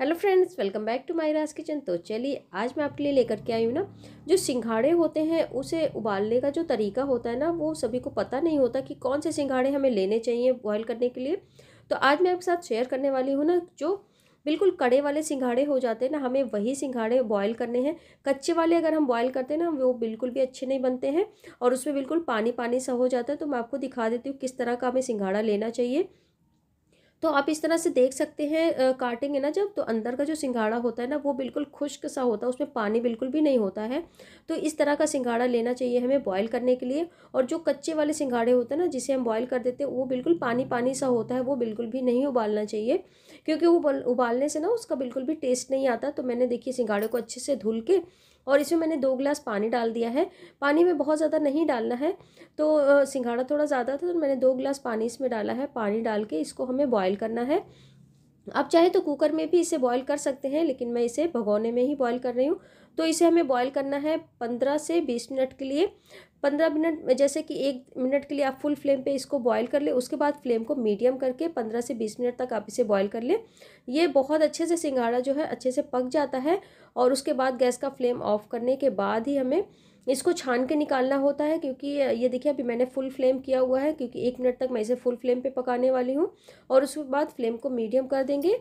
hello friends welcome back to my Raj kitchen तो चलिए आज मैं आपके लिए लेकर के आई हूँ ना जो सिंघाड़े होते हैं उसे उबालने का जो तरीका होता है ना वो सभी को पता नहीं होता कि कौन से सिंघाड़े हमें लेने चाहिए बॉयल करने के लिए तो आज मैं आपके साथ शेयर करने वाली हूँ ना जो बिल्कुल कड़े वाले सिंघाड़े हो जाते हैं ना हमें वही सिंघाड़े बॉयल करने हैं कच्चे वाले अगर हम बॉयल करते हैं ना वो बिल्कुल भी अच्छे नहीं बनते हैं और उसमें बिल्कुल पानी पानी सा हो जाता है तो मैं आपको दिखा देती हूँ किस तरह का हमें सिंघाड़ा लेना चाहिए तो आप इस तरह से देख सकते हैं काटेंगे ना जब तो अंदर का जो सिंगाड़ा होता है ना वो बिल्कुल खुश्क सा होता है उसमें पानी बिल्कुल भी नहीं होता है तो इस तरह का सिंगाड़ा लेना चाहिए हमें बॉयल करने के लिए और जो कच्चे वाले सिंगाड़े होते हैं ना जिसे हम बॉयल कर देते हैं वो बिल्कुल पानी पानी सा होता है वो बिल्कुल भी नहीं उबालना चाहिए क्योंकि वो उबालने से ना उसका बिल्कुल भी टेस्ट नहीं आता तो मैंने देखिए सिंगाड़े को अच्छे से धुल के और इसमें मैंने दो गिलास पानी डाल दिया है पानी में बहुत ज़्यादा नहीं डालना है तो सिंघाड़ा थोड़ा ज़्यादा था तो मैंने दो गिलास पानी इसमें डाला है पानी डाल के इसको हमें बॉयल करना है आप चाहे तो कुकर में भी इसे बॉईल कर सकते हैं लेकिन मैं इसे भगोने में ही बॉईल कर रही हूँ तो इसे हमें बॉईल करना है पंद्रह से बीस मिनट के लिए पंद्रह मिनट जैसे कि एक मिनट के लिए आप फुल फ्लेम पे इसको बॉईल कर ले उसके बाद फ्लेम को मीडियम करके पंद्रह से बीस मिनट तक आप इसे बॉईल कर लें ये बहुत अच्छे से सिंगाड़ा जो है अच्छे से पक जाता है और उसके बाद गैस का फ्लेम ऑफ करने के बाद ही हमें इसको छान के निकालना होता है क्योंकि ये देखिए अभी मैंने फुल फ्लेम किया हुआ है क्योंकि एक मिनट तक मैं इसे फुल फ्लेम पे पकाने वाली हूँ और उसके बाद फ्लेम को मीडियम कर देंगे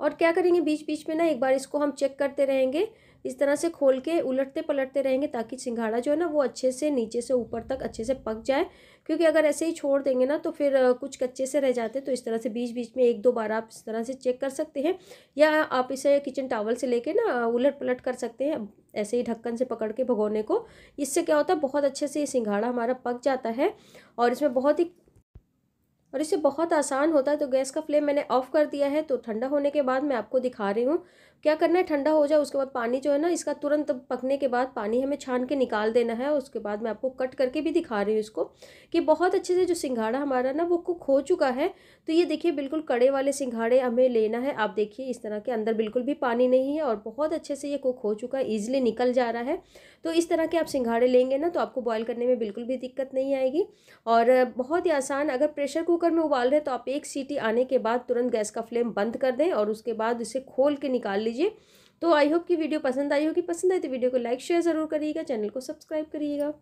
और क्या करेंगे बीच बीच में ना एक बार इसको हम चेक करते रहेंगे इस तरह से खोल के उलटते पलटते रहेंगे ताकि सिंघाड़ा जो है ना वो अच्छे से नीचे से ऊपर तक अच्छे से पक जाए क्योंकि अगर ऐसे ही छोड़ देंगे ना तो फिर कुछ कच्चे से रह जाते तो इस तरह से बीच बीच में एक दो बार आप इस तरह से चेक कर सकते हैं या आप इसे किचन टावल से लेके ना उलट पलट कर सकते हैं ऐसे ही ढक्कन से पकड़ के भगोने को इससे क्या होता है बहुत अच्छे से ये सिंघाड़ा हमारा पक जाता है और इसमें बहुत ही और इससे बहुत आसान होता है तो गैस का फ्लेम मैंने ऑफ़ कर दिया है तो ठंडा होने के बाद मैं आपको दिखा रही हूँ क्या करना है ठंडा हो जाए उसके बाद पानी जो है ना इसका तुरंत पकने के बाद पानी हमें छान के निकाल देना है उसके बाद मैं आपको कट करके भी दिखा रही हूँ इसको कि बहुत अच्छे से जो सिंघाड़ा हमारा ना वो कुक हो चुका है तो ये देखिए बिल्कुल कड़े वाले सिंघाड़े हमें लेना है आप देखिए इस तरह के अंदर बिल्कुल भी पानी नहीं है और बहुत अच्छे से ये कुक हो चुका है ईजिली निकल जा रहा है तो इस तरह के आप सिंघाड़े लेंगे ना तो आपको बॉयल करने में बिल्कुल भी दिक्कत नहीं आएगी और बहुत ही आसान अगर प्रेशर कुकर में उबाल रहे तो आप एक सीटी आने के बाद तुरंत गैस का फ्लेम बंद कर दें और उसके बाद इसे खोल के निकाल लीजिए लीजिए तो आई होप कि वीडियो पसंद आई होगी पसंद आई तो वीडियो को लाइक शेयर ज़रूर करिएगा चैनल को सब्सक्राइब करिएगा